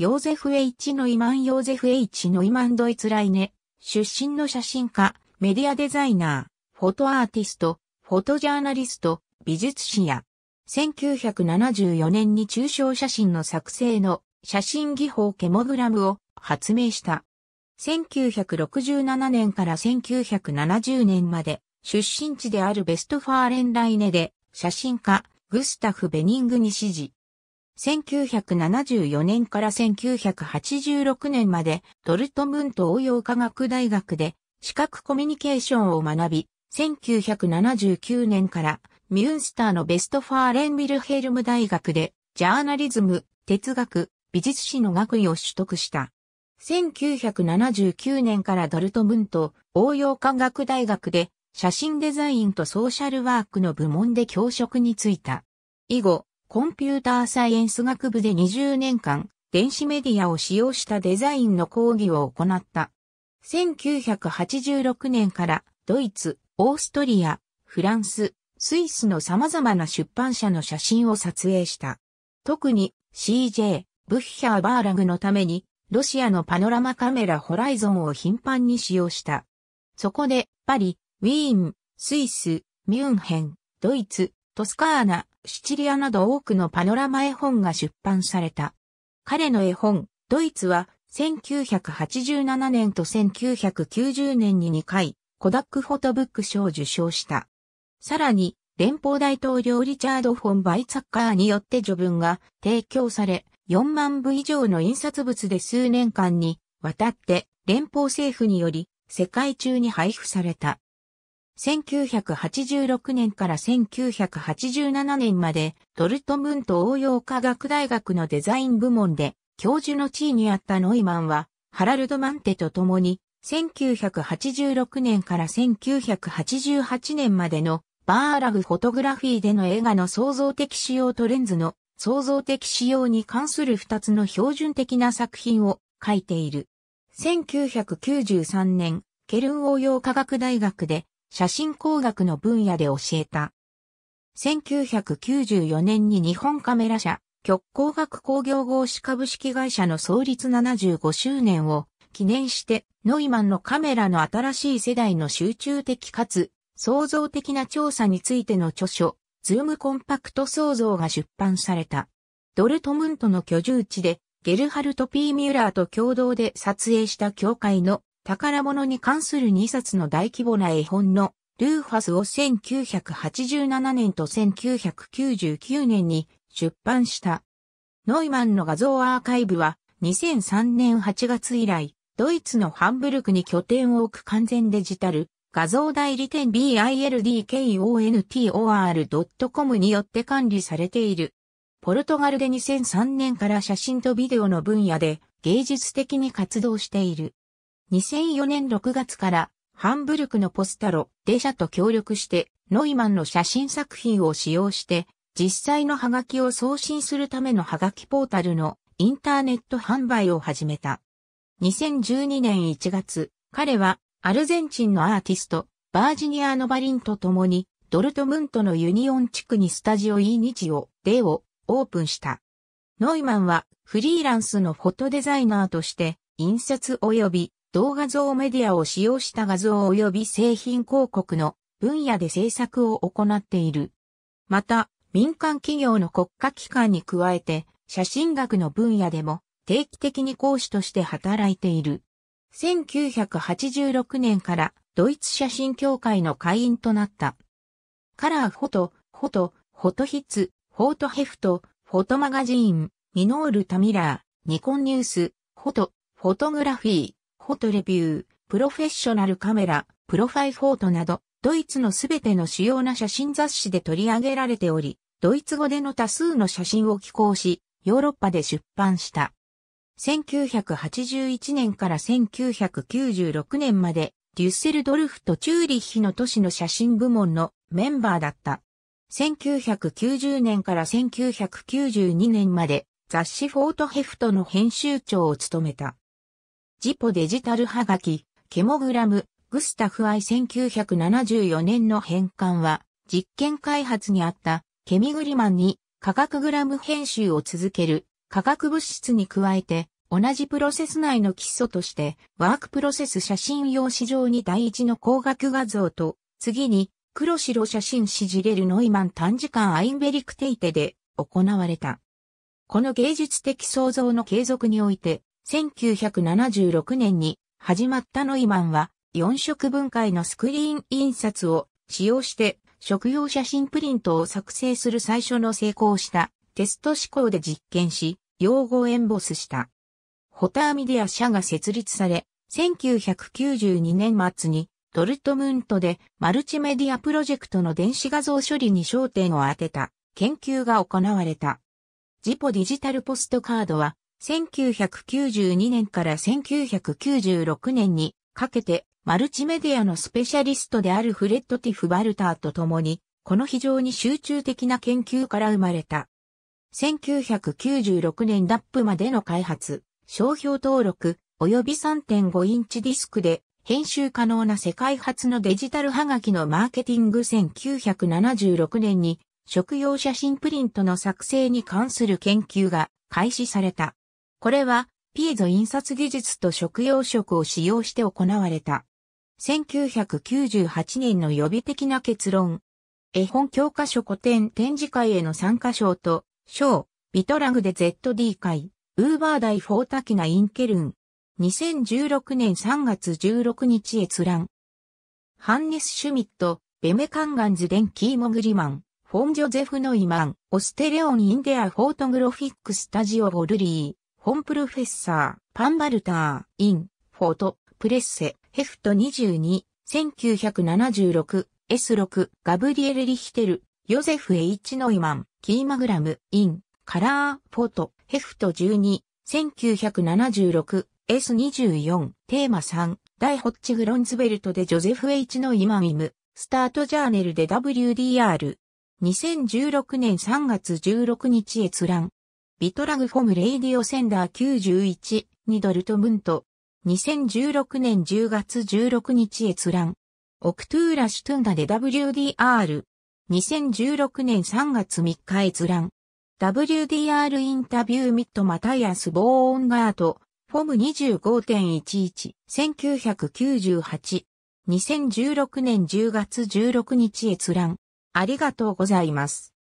ヨーゼフ・エイチ・ノイマンヨーゼフ・エイチ・ノイマンドイツ・ライネ、出身の写真家、メディアデザイナー、フォトアーティスト、フォトジャーナリスト、美術史や、1974年に抽象写真の作成の写真技法ケモグラムを発明した。1967年から1970年まで出身地であるベストファーレンライネで写真家グスタフ・ベニングに指示。1974年から1986年までドルトムント応用科学大学で視覚コミュニケーションを学び、1979年からミュンスターのベストファーレン・ウィルヘルム大学でジャーナリズム、哲学、美術史の学位を取得した。1979年からドルトムント応用科学大学で写真デザインとソーシャルワークの部門で教職に就いた。以後、コンピューターサイエンス学部で20年間、電子メディアを使用したデザインの講義を行った。1986年からドイツ、オーストリア、フランス、スイスの様々な出版社の写真を撮影した。特に CJ、ブッヒャーバーラグのためにロシアのパノラマカメラホライゾンを頻繁に使用した。そこでパリ、ウィーン、スイス、ミュンヘン、ドイツ、トスカーナ、シチリアなど多くのパノラマ絵本が出版された。彼の絵本、ドイツは1987年と1990年に2回、コダックフォトブック賞を受賞した。さらに、連邦大統領リチャード・フォン・バイツァッカーによって序文が提供され、4万部以上の印刷物で数年間にわたって連邦政府により世界中に配布された。1986年から1987年まで、ドルトムント応用科学大学のデザイン部門で、教授の地位にあったノイマンは、ハラルド・マンテと共に、1986年から1988年までのバーラグフォトグラフィーでの映画の創造的仕様とレンズの創造的仕様に関する2つの標準的な作品を書いている。1993年、ケルン応用科学大学で写真工学の分野で教えた。1994年に日本カメラ社、極光学工業合資株式会社の創立75周年を記念して、ノイマンのカメラの新しい世代の集中的かつ創造的な調査についての著書、ズームコンパクト創造が出版された。ドルトムントの居住地で、ゲルハルト・ピー・ミュラーと共同で撮影した教会の宝物に関する2冊の大規模な絵本のルーファスを1987年と1999年に出版した。ノイマンの画像アーカイブは2003年8月以来、ドイツのハンブルクに拠点を置く完全デジタル画像代理店 bildkontor.com によって管理されている。ポルトガルで2003年から写真とビデオの分野で芸術的に活動している。2004年6月からハンブルクのポスタロ、デシャと協力してノイマンの写真作品を使用して実際のハガキを送信するためのハガキポータルのインターネット販売を始めた。2012年1月、彼はアルゼンチンのアーティスト、バージニア・ノバリンと共にドルトムントのユニオン地区にスタジオ E 日を、デをオープンした。ノイマンはフリーランスのフォトデザイナーとして印刷及び動画像メディアを使用した画像及び製品広告の分野で制作を行っている。また、民間企業の国家機関に加えて、写真学の分野でも定期的に講師として働いている。1986年からドイツ写真協会の会員となった。カラーフォト、フォト、フォトヒッツ、フォートヘフト、フォトマガジン、ミノールタミラー、ニコンニュース、フォト、フォトグラフィー、フォトレビュー、プロフェッショナルカメラ、プロファイフォートなど、ドイツのすべての主要な写真雑誌で取り上げられており、ドイツ語での多数の写真を寄稿し、ヨーロッパで出版した。1981年から1996年まで、デュッセルドルフとチューリッヒの都市の写真部門のメンバーだった。1990年から1992年まで、雑誌フォートヘフトの編集長を務めた。ジポデジタルハガキ、ケモグラム、グスタフアイ1974年の返還は、実験開発にあったケミグリマンに化学グラム編集を続ける化学物質に加えて、同じプロセス内の基礎として、ワークプロセス写真用紙上に第一の光学画像と、次に黒白写真しジれるノイマン短時間アインベリクテイテで行われた。この芸術的創造の継続において、1976年に始まったノイマンは、4色分解のスクリーン印刷を使用して、食用写真プリントを作成する最初の成功したテスト試行で実験し、用語エンボスした。ホターミディア社が設立され、1992年末にドルトムントでマルチメディアプロジェクトの電子画像処理に焦点を当てた研究が行われた。ジポディジタルポストカードは1992年から1996年にかけてマルチメディアのスペシャリストであるフレッド・ティフ・バルターと共に、この非常に集中的な研究から生まれた。1996年ダップまでの開発、商標登録、及び3.5インチディスクで編集可能な世界初のデジタルハガキのマーケティング1976年に食用写真プリントの作成に関する研究が開始された。これは、ピエゾ印刷技術と食用色を使用して行われた。1998年の予備的な結論。絵本教科書古典展示会への参加賞と、賞、ビトラグで ZD 会、ウーバー大フォータキナインケルン。2016年3月16日閲覧。ハンネス・シュミット、ベメカンガンズ・デン・キーモグリマン、フォン・ジョゼフ・ノイマン、オステレオン・インデア・フォートグロフィック・スタジオ・ボルリー。コンプロフェッサー、パンバルター、イン、フォート、プレッセ、ヘフト22、1976、S6、ガブリエル・リヒテル、ヨゼフ・エイチ・ノイマン、キーマグラム、イン、カラー、フォート、ヘフト12、1976、S24、テーマ3、大ホッチ・グロンズベルトでジョゼフ・エイチ・ノイマン・イム、スタート・ジャーネルで WDR。2016年3月16日閲覧。ビトラグフォムレイディオセンダー91、ニドルトムント。2016年10月16日閲覧。オクトゥーラシュトゥンダで WDR。2016年3月3日閲覧。WDR インタビューミットマタイアス・ボーオンガート。フォム25.11、1998。2016年10月16日閲覧。ありがとうございます。